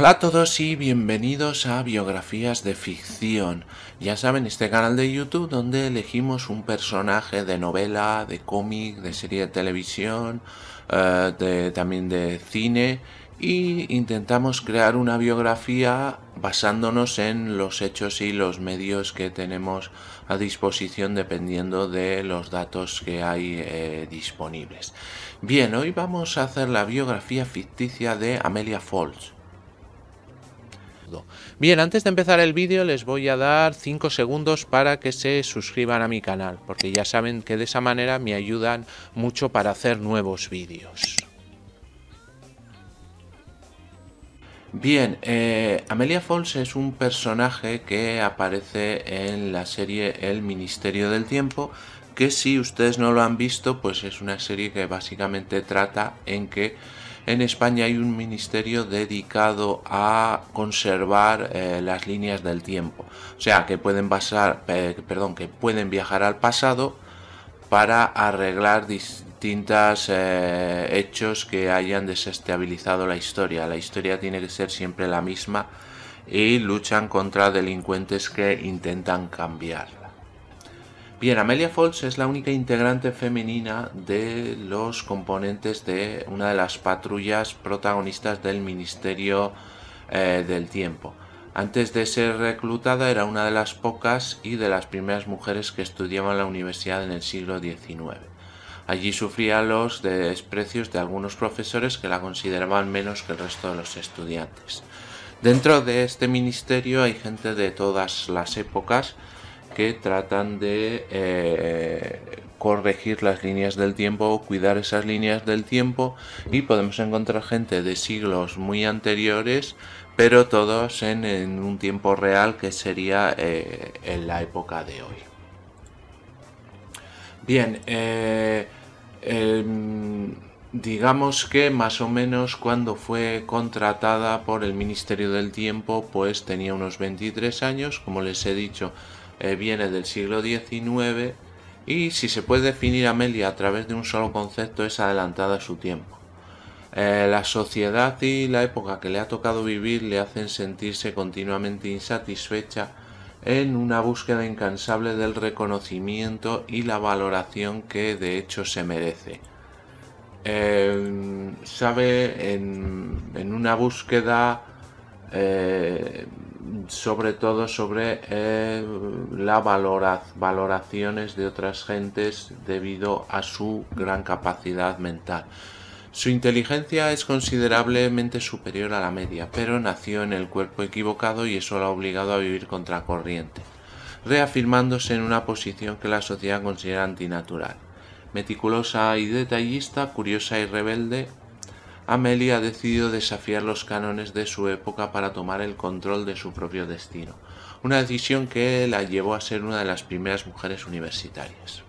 Hola a todos y bienvenidos a Biografías de Ficción. Ya saben, este canal de YouTube donde elegimos un personaje de novela, de cómic, de serie de televisión, eh, también de cine e intentamos crear una biografía basándonos en los hechos y los medios que tenemos a disposición dependiendo de los datos que hay eh, disponibles. Bien, hoy vamos a hacer la biografía ficticia de Amelia Falls. Bien, antes de empezar el vídeo les voy a dar 5 segundos para que se suscriban a mi canal, porque ya saben que de esa manera me ayudan mucho para hacer nuevos vídeos. Bien, eh, Amelia Falls es un personaje que aparece en la serie El Ministerio del Tiempo, que si ustedes no lo han visto, pues es una serie que básicamente trata en que en España hay un ministerio dedicado a conservar eh, las líneas del tiempo. O sea, que pueden viajar al pasado para arreglar distintos eh, hechos que hayan desestabilizado la historia. La historia tiene que ser siempre la misma y luchan contra delincuentes que intentan cambiar. Bien, Amelia Falls es la única integrante femenina de los componentes de una de las patrullas protagonistas del Ministerio eh, del Tiempo. Antes de ser reclutada era una de las pocas y de las primeras mujeres que estudiaban la universidad en el siglo XIX. Allí sufría los desprecios de algunos profesores que la consideraban menos que el resto de los estudiantes. Dentro de este ministerio hay gente de todas las épocas, que tratan de eh, corregir las líneas del tiempo, cuidar esas líneas del tiempo y podemos encontrar gente de siglos muy anteriores, pero todos en, un tiempo real que sería eh, en la época de hoy. Bien, eh, em, digamos que más o menos cuando fue contratada por el Ministerio del Tiempo, pues tenía unos 23 años, como les he dicho, eh, viene del siglo XIX y si se puede definir Amelia a través de un solo concepto es adelantada a su tiempo. Eh, la sociedad y la época que le ha tocado vivir le hacen sentirse continuamente insatisfecha en una búsqueda incansable del reconocimiento y la valoración que de hecho se merece. Eh, sabe en, una búsqueda sobre todo sobre eh, la valoraciones de otras gentes debido a su gran capacidad mental. Su inteligencia es considerablemente superior a la media, pero nació en el cuerpo equivocado y eso lo ha obligado a vivir contracorriente, reafirmándose en una posición que la sociedad considera antinatural. Meticulosa y detallista, curiosa y rebelde, Amelia ha decidido desafiar los cánones de su época para tomar el control de su propio destino, una decisión que la llevó a ser una de las primeras mujeres universitarias.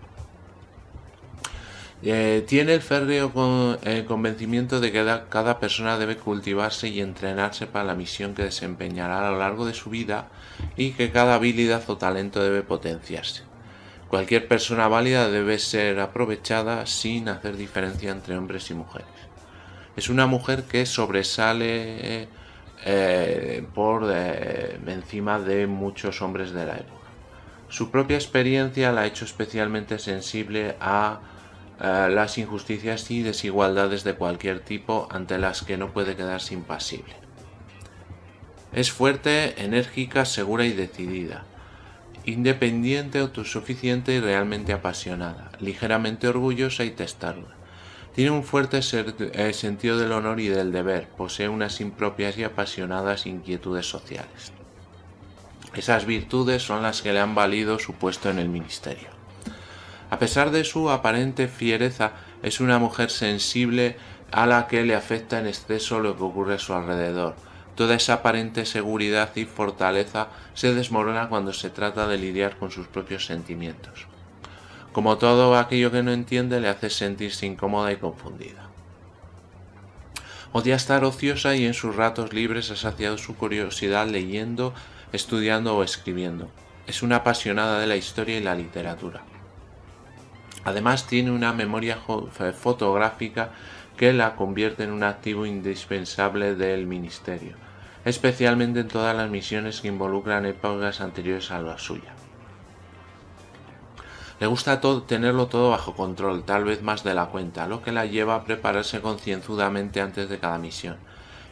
Eh, tiene el férreo eh, convencimiento de que cada persona debe cultivarse y entrenarse para la misión que desempeñará a lo largo de su vida y que cada habilidad o talento debe potenciarse. Cualquier persona válida debe ser aprovechada sin hacer diferencia entre hombres y mujeres es una mujer que sobresale eh, por eh, encima de muchos hombres de la época. Su propia experiencia la ha hecho especialmente sensible a eh, las injusticias y desigualdades de cualquier tipo ante las que no puede quedarse impasible. Es fuerte, enérgica, segura y decidida independiente, autosuficiente y realmente apasionada, ligeramente orgullosa y testaruda. Tiene un fuerte eh, sentido del honor y del deber, posee unas impropias y apasionadas inquietudes sociales. Esas virtudes son las que le han valido su puesto en el ministerio. A pesar de su aparente fiereza, es una mujer sensible a la que le afecta en exceso lo que ocurre a su alrededor. Toda esa aparente seguridad y fortaleza se desmorona cuando se trata de lidiar con sus propios sentimientos como todo aquello que no entiende le hace sentirse incómoda y confundida. Odia estar ociosa y en sus ratos libres ha saciado su curiosidad leyendo, estudiando o escribiendo. Es una apasionada de la historia y la literatura. Además tiene una memoria fotográfica que la convierte en un activo indispensable del Ministerio, especialmente en todas las misiones que involucran épocas anteriores a la suya. Le gusta tenerlo todo bajo control, tal vez más de la cuenta, lo que la lleva a prepararse concienzudamente antes de cada misión.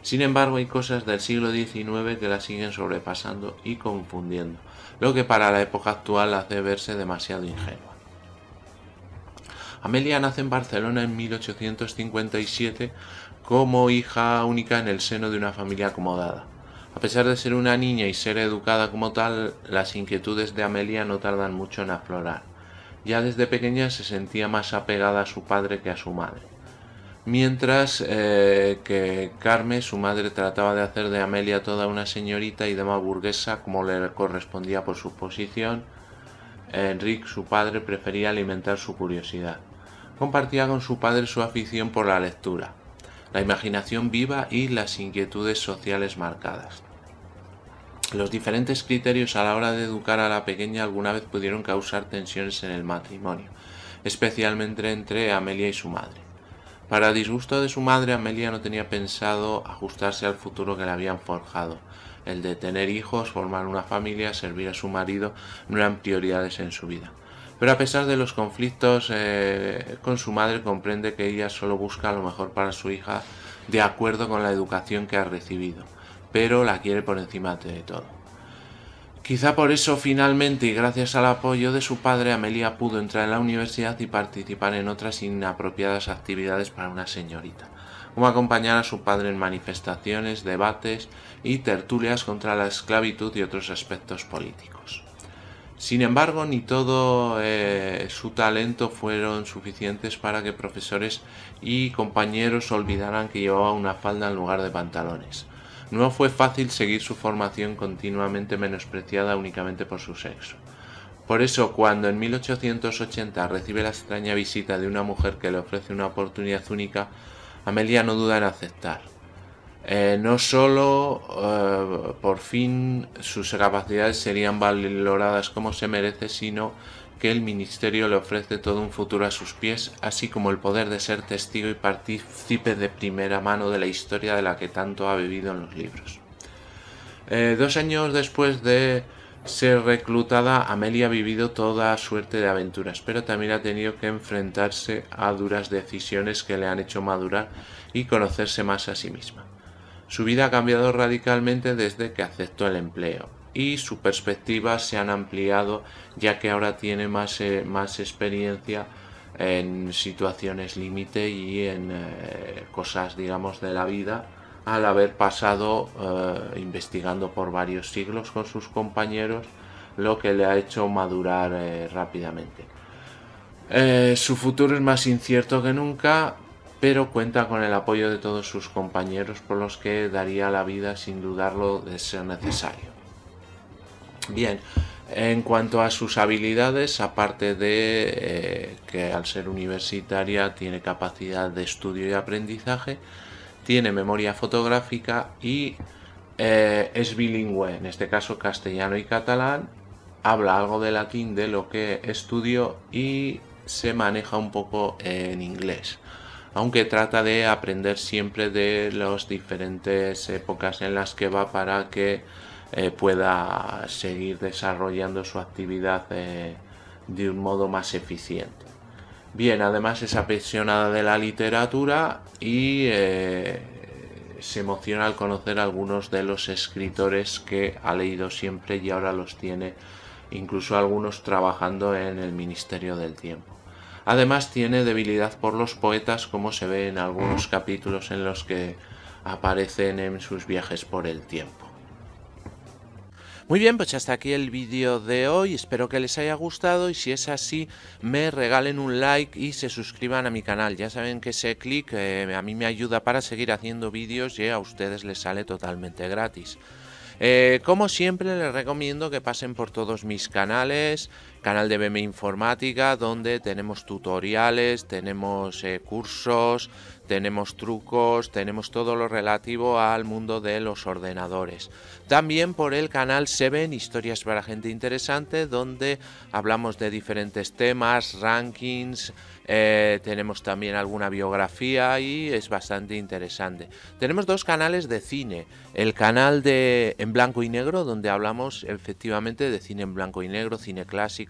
Sin embargo, hay cosas del siglo XIX que la siguen sobrepasando y confundiendo, lo que para la época actual hace verse demasiado ingenua. Amelia nace en Barcelona en 1857 como hija única en el seno de una familia acomodada. A pesar de ser una niña y ser educada como tal, las inquietudes de Amelia no tardan mucho en aflorar. Ya desde pequeña se sentía más apegada a su padre que a su madre. Mientras eh, que Carmen, su madre, trataba de hacer de Amelia toda una señorita y dama burguesa como le correspondía por su posición, Enrique, su padre, prefería alimentar su curiosidad. Compartía con su padre su afición por la lectura, la imaginación viva y las inquietudes sociales marcadas. Los diferentes criterios a la hora de educar a la pequeña alguna vez pudieron causar tensiones en el matrimonio, especialmente entre Amelia y su madre. Para disgusto de su madre, Amelia no tenía pensado ajustarse al futuro que le habían forjado. El de tener hijos, formar una familia, servir a su marido no eran prioridades en su vida. Pero a pesar de los conflictos eh, con su madre, comprende que ella solo busca lo mejor para su hija de acuerdo con la educación que ha recibido pero la quiere por encima de todo. Quizá por eso finalmente y gracias al apoyo de su padre Amelia pudo entrar en la universidad y participar en otras inapropiadas actividades para una señorita, como acompañar a su padre en manifestaciones, debates y tertulias contra la esclavitud y otros aspectos políticos. Sin embargo, ni todo eh, su talento fueron suficientes para que profesores y compañeros olvidaran que llevaba una falda en lugar de pantalones. No fue fácil seguir su formación continuamente menospreciada únicamente por su sexo. Por eso, cuando en 1880 recibe la extraña visita de una mujer que le ofrece una oportunidad única, Amelia no duda en aceptar. Eh, no solo eh, por fin sus capacidades serían valoradas como se merece, sino que el ministerio le ofrece todo un futuro a sus pies, así como el poder de ser testigo y partícipe de primera mano de la historia de la que tanto ha vivido en los libros. Eh, dos años después de ser reclutada, Amelia ha vivido toda suerte de aventuras, pero también ha tenido que enfrentarse a duras decisiones que le han hecho madurar y conocerse más a sí misma. Su vida ha cambiado radicalmente desde que aceptó el empleo, y su perspectiva se han ampliado ya que ahora tiene más, eh, más experiencia en situaciones límite y en eh, cosas digamos de la vida al haber pasado eh, investigando por varios siglos con sus compañeros lo que le ha hecho madurar rápidamente. su futuro es más incierto que nunca, pero cuenta con el apoyo de todos sus compañeros por los que daría la vida sin dudarlo de ser necesario. Bien, en cuanto a sus habilidades, aparte de eh, que al ser universitaria tiene capacidad de estudio y aprendizaje, tiene memoria fotográfica y eh, es bilingüe, en este caso castellano y catalán, habla algo de latín de lo que estudió y se maneja un poco en inglés, aunque trata de aprender siempre de las diferentes épocas en las que va para que eh, pueda seguir desarrollando su actividad eh, de un modo más eficiente. Bien, además es apasionada de la literatura y eh, se emociona al conocer algunos de los escritores que ha leído siempre y ahora los tiene incluso algunos trabajando en el Ministerio del Tiempo. Además tiene debilidad por los poetas como se ve en algunos capítulos en los que aparecen en sus viajes por el tiempo. Muy bien, pues hasta aquí el vídeo de hoy, espero que les haya gustado y si es así me regalen un like y se suscriban a mi canal, ya saben que ese clic eh, a mí me ayuda para seguir haciendo vídeos y a ustedes les sale totalmente gratis. Eh, como siempre les recomiendo que pasen por todos mis canales canal de BM Informática donde tenemos tutoriales, tenemos eh, cursos, tenemos trucos, tenemos todo lo relativo al mundo de los ordenadores. También por el canal se historias para gente interesante donde hablamos de diferentes temas, rankings, eh, tenemos también alguna biografía y es bastante interesante. Tenemos dos canales de cine, el canal de en blanco y negro donde hablamos efectivamente de cine en blanco y negro, cine clásico,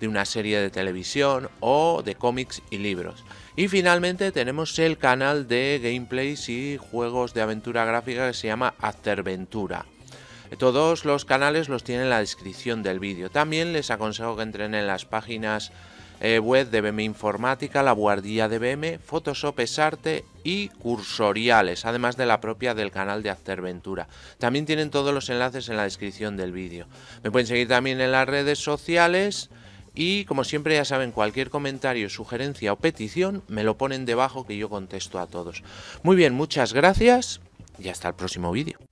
de una serie de televisión o de cómics y libros. Y finalmente tenemos el canal de gameplays y juegos de aventura gráfica que se llama Afterventura. Todos los canales los tienen en la descripción del vídeo. También les aconsejo que entren en las páginas eh, web de BM Informática, La Guardia de BM, Photoshop arte y Cursoriales, además de la propia del canal de afterventura También tienen todos los enlaces en la descripción del vídeo. Me pueden seguir también en las redes sociales y como siempre ya saben, cualquier comentario, sugerencia o petición me lo ponen debajo que yo contesto a todos. Muy bien, muchas gracias y hasta el próximo vídeo.